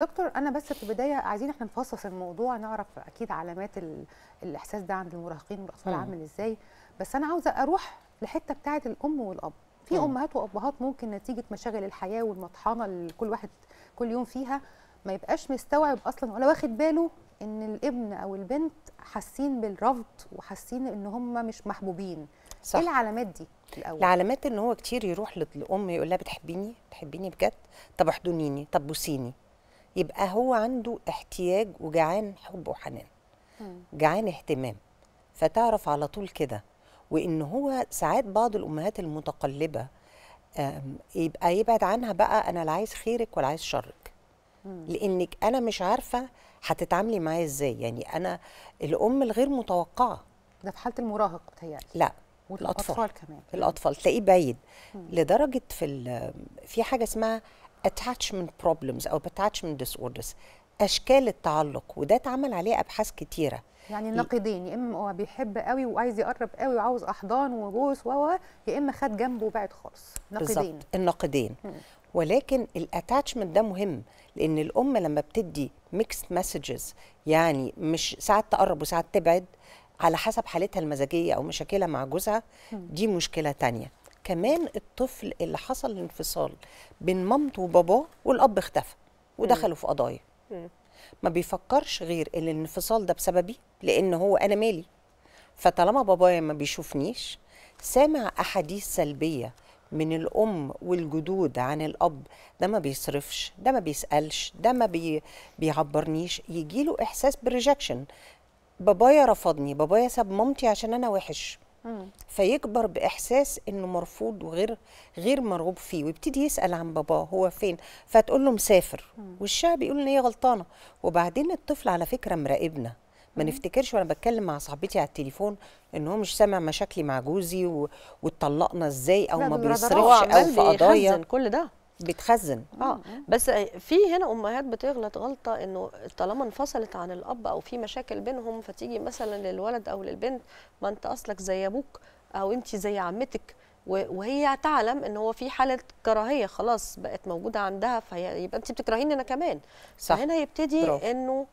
دكتور انا بس في البدايه عايزين احنا نفصص الموضوع نعرف اكيد علامات الاحساس ده عند المراهقين والاطفال عامل ازاي بس انا عاوزه اروح لحته بتاعه الام والاب في امهات وابهات ممكن نتيجه مشاغل الحياه والمطحنه اللي كل واحد كل يوم فيها ما يبقاش مستوعب اصلا ولا واخد باله ان الابن او البنت حاسين بالرفض وحاسين ان هم مش محبوبين إيه صح. ايه العلامات دي الاول العلامات ان هو كتير يروح للام يقول لها بتحبيني بتحبيني بجد طب احضنيني طب بوسيني يبقى هو عنده احتياج وجعان حب وحنان جعان اهتمام فتعرف على طول كده وان هو ساعات بعض الامهات المتقلبه يبقى يبعد عنها بقى انا لا عايز خيرك ولا عايز شرك لانك انا مش عارفه هتتعاملي معايا ازاي يعني انا الام الغير متوقعه ده في حاله المراهق بتهيألي لا والاطفال كمان الاطفال تلاقيه بعيد لدرجه في في حاجه اسمها attachment problems او attachment disorders اشكال التعلق وده اتعمل عليه ابحاث كتيره يعني النقيضين يا اما هو بيحب قوي وعايز يقرب قوي وعاوز احضان وبوس و يا اما خد جنبه وبعد خالص نقيضين النقيضين ولكن الاتاتشمنت ده مهم لان الام لما بتدي ميكس مسجز يعني مش ساعات تقرب وساعات تبعد على حسب حالتها المزاجيه او مشاكلها مع جوزها دي مشكله تانية كمان الطفل اللي حصل انفصال بين مامته وباباه والاب اختفى ودخلوا في قضايا ما بيفكرش غير ان الانفصال ده بسببي لان هو انا مالي فطالما بابايا ما بيشوفنيش سامع احاديث سلبيه من الام والجدود عن الاب ده ما بيصرفش ده ما بيسالش ده ما بي بيعبرنيش يجيله احساس بالريجكشن بابايا رفضني بابايا ساب مامتي عشان انا وحش فيكبر باحساس انه مرفوض وغير غير مرغوب فيه ويبتدي يسال عن باباه هو فين فتقول له مسافر والشعب بيقول ان هي غلطانه وبعدين الطفل على فكره مراقبنا ما نفتكرش وانا بتكلم مع صاحبتي على التليفون ان هو مش سامع مشاكلي مع جوزي واتطلقنا ازاي او ما بيصرفش او في قضايا كل ده بيتخزن آه. اه بس في هنا امهات بتغلط غلطه انه طالما انفصلت عن الاب او في مشاكل بينهم فتيجي مثلا للولد او للبنت ما انت اصلك زي ابوك او انت زي عمتك وهي تعلم ان هو في حاله كراهيه خلاص بقت موجوده عندها فيبقى انت بتكرهيني انا كمان صح فهنا يبتدي برافو. انه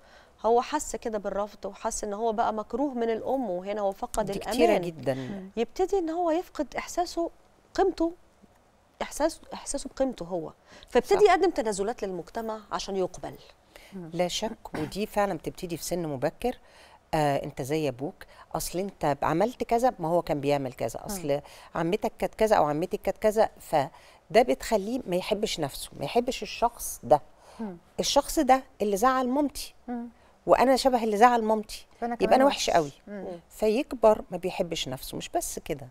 هو حس كده بالرفض وحس ان هو بقى مكروه من الام وهنا هو فقد دي الامان كتيرة جدا يبتدي ان هو يفقد احساسه قيمته احساس احساسه بقيمته هو فابتدي يقدم تنازلات للمجتمع عشان يقبل لا شك ودي فعلا بتبتدي في سن مبكر آه انت زي ابوك اصل انت عملت كذا ما هو كان بيعمل كذا اصل عمتك كانت كذا او عمتك كانت كذا فده بتخليه ما يحبش نفسه ما يحبش الشخص ده الشخص ده اللي زعل مامتي وانا شبه اللي زعل مامتي يبقى انا وحش قوي فيكبر ما بيحبش نفسه مش بس كده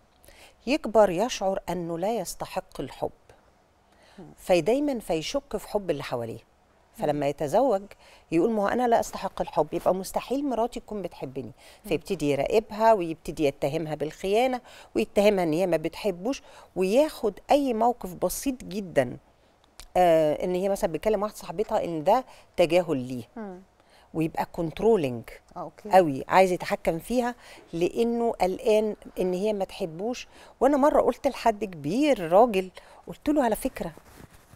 يكبر يشعر أنه لا يستحق الحب فدايما فيشك في حب اللي حواليه فلما يتزوج يقول ما انا لا استحق الحب يبقى مستحيل مراتي تكون بتحبني فيبتدي يراقبها ويبتدي يتهمها بالخيانه ويتهمها ان هي ما بتحبوش وياخد اي موقف بسيط جدا آه ان هي مثلا بتكلم واحده صاحبتها ان ده تجاهل ليه ويبقى آه، كنترولنج قوي عايز يتحكم فيها لانه قلقان ان هي ما تحبوش وانا مره قلت لحد كبير راجل قلت له على فكره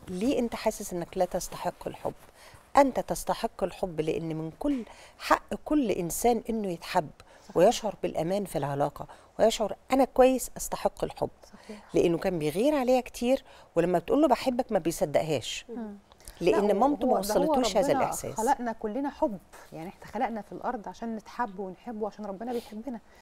ليه انت حاسس انك لا تستحق الحب انت تستحق الحب لان من كل حق كل انسان انه يتحب ويشعر بالامان في العلاقه ويشعر انا كويس استحق الحب صحيح. لانه كان بيغير عليها كتير ولما بتقول له بحبك ما بيصدقهاش لان مامته ما وصلتوش هذا الاحساس خلقنا كلنا حب يعني احنا خلقنا في الارض عشان نتحب ونحب وعشان ربنا بيحبنا